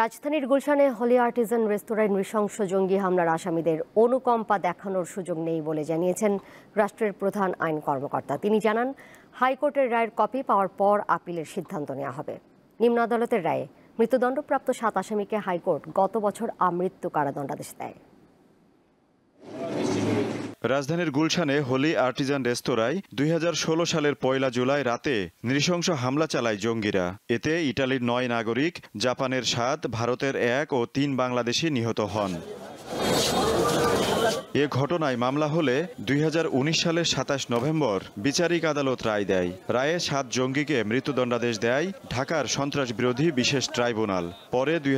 রাজধানীর গুলশানে Holey Artisan রেস্তোরাঁয় নৃশংস জঙ্গি হামলার আসামিদের অনুকম্পা দেখানোর সুযোগ নেই বলে জানিয়েছেন রাষ্ট্রের প্রধান আইন কর্মকর্তা তিনি জানান হাইকোর্টের রায়ের কপি পাওয়ার পর আপিলের সিদ্ধান্ত নেওয়া হবে নিম্ন আদালতের রায়ে মৃত্যুদণ্ডপ্রাপ্ত সাত আসামিকে হাইকোর্ট গত বছর আমৃত্যু কারাদণ্ডাদেশ দেয় রাজধানীর গুলশানে হোলি আর্টিজান রেস্তোরাঁয় দুই সালের পয়লা জুলাই রাতে নৃশংস হামলা চালায় জঙ্গিরা এতে ইটালির নয় নাগরিক জাপানের সাত ভারতের এক ও তিন বাংলাদেশি নিহত হন এ ঘটনায় মামলা হলে দুই সালের সাতাশ নভেম্বর বিচারিক আদালত রায় দেয় রায়ে সাত জঙ্গিকে মৃত্যুদণ্ডাদেশ দেয় ঢাকার সন্ত্রাস বিরোধী বিশেষ ট্রাইব্যুনাল পরে দুই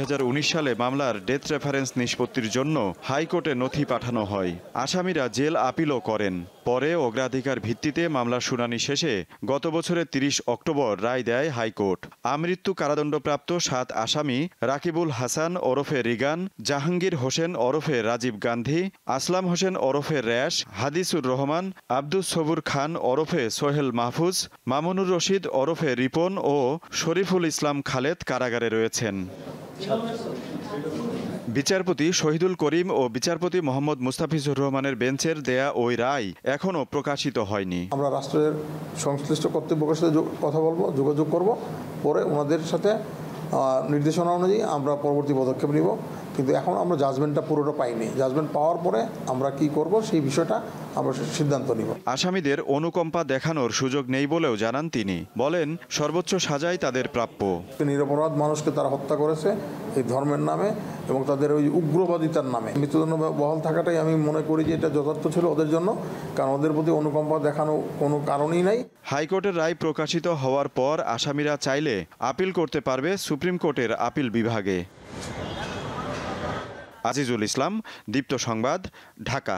সালে মামলার ডেথ রেফারেন্স নিষ্পত্তির জন্য হাইকোর্টে নথি পাঠানো হয় আসামিরা জেল আপিলও করেন পরে অগ্রাধিকার ভিত্তিতে মামলার শুনানি শেষে গত বছরের তিরিশ অক্টোবর রায় দেয় হাইকোর্ট আমৃত্যু কারাদণ্ডপ্রাপ্ত সাত আসামি রাকিবুল হাসান ওরফে রিগান জাহাঙ্গীর হোসেন ওরফে রাজীব গান্ধী আসলাম হোসেন ওরফে র্যাশ হাদিসুর রহমান আব্দুস সবুর খান ওরফে সোহেল মাহফুজ মামুনুর রশিদ ওরফে রিপন ও শরীফুল ইসলাম খালেদ কারাগারে রয়েছেন বিচারপতি শহীদুল করিম ও বিচারপতি মোহাম্মদ মুস্তাফিজুর রহমানের বেঞ্চের দেয়া ওই রায় এখনও প্রকাশিত হয়নি আমরা রাষ্ট্রের সংশ্লিষ্ট কর্তৃপক্ষের সাথে কথা বলবো যোগাযোগ করব পরে ওনাদের সাথে নির্দেশনা অনুযায়ী আমরা পরবর্তী পদক্ষেপ নিব কিন্তু এখন আমরা জাজমেন্টটা পুরোটা পাইনি জাজমেন্ট পাওয়ার পরে আমরা কি করব সেই বিষয়টা আমরা সিদ্ধান্ত নিব আসামিদের অনুকম্পা দেখানোর সুযোগ নেই বলেও জানান তিনি বলেন সর্বোচ্চ সাজাই তাদের প্রাপ্য নিরপরাধ মানুষকে তারা হত্যা করেছে এই ধর্মের নামে এবং তাদের ওই উগ্রবাদিতার নামে মৃত্যুদণ্ড বহাল থাকাটাই আমি মনে করি যে এটা যথার্থ ছিল ওদের জন্য কারণ ওদের প্রতি অনুকম্পা দেখানো কোনো কারণই নাই হাইকোর্টের রায় প্রকাশিত হওয়ার পর আসামিরা চাইলে আপিল করতে পারবে সুপ্রিম কোর্টের আপিল বিভাগে আজিজুল ইসলাম দীপ্ত সংবাদ ঢাকা